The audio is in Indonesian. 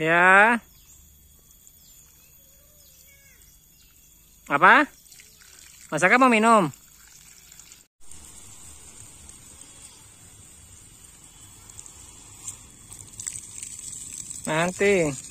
Ya. Apa? masakan mau minum? Nanti.